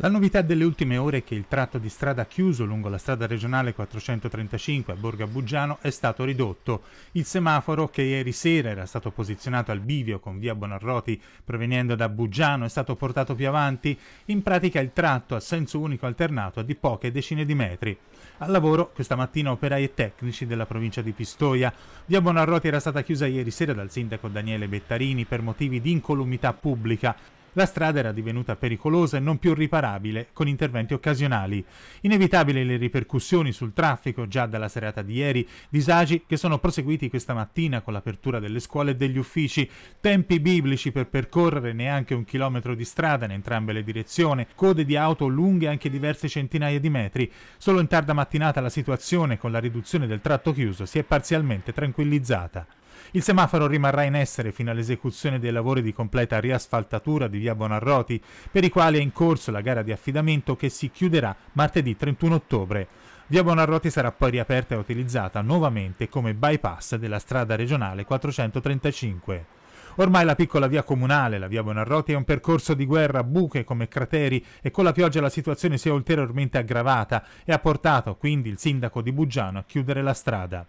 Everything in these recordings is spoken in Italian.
La novità delle ultime ore è che il tratto di strada chiuso lungo la strada regionale 435 a Borgo Buggiano è stato ridotto. Il semaforo, che ieri sera era stato posizionato al bivio con via Bonarroti proveniendo da Buggiano, è stato portato più avanti. In pratica il tratto a senso unico alternato è di poche decine di metri. Al lavoro questa mattina operai e tecnici della provincia di Pistoia. Via Bonarroti era stata chiusa ieri sera dal sindaco Daniele Bettarini per motivi di incolumità pubblica. La strada era divenuta pericolosa e non più riparabile con interventi occasionali. Inevitabili le ripercussioni sul traffico già dalla serata di ieri, disagi che sono proseguiti questa mattina con l'apertura delle scuole e degli uffici, tempi biblici per percorrere neanche un chilometro di strada in entrambe le direzioni, code di auto lunghe anche diverse centinaia di metri. Solo in tarda mattinata la situazione con la riduzione del tratto chiuso si è parzialmente tranquillizzata. Il semaforo rimarrà in essere fino all'esecuzione dei lavori di completa riasfaltatura di via Bonarroti, per i quali è in corso la gara di affidamento che si chiuderà martedì 31 ottobre. Via Bonarroti sarà poi riaperta e utilizzata nuovamente come bypass della strada regionale 435. Ormai la piccola via comunale, la via Bonarroti, è un percorso di guerra, buche come crateri e con la pioggia la situazione si è ulteriormente aggravata e ha portato quindi il sindaco di Buggiano a chiudere la strada.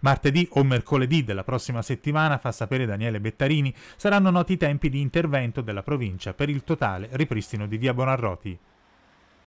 Martedì o mercoledì della prossima settimana, fa sapere Daniele Bettarini, saranno noti i tempi di intervento della provincia per il totale ripristino di via Bonarroti.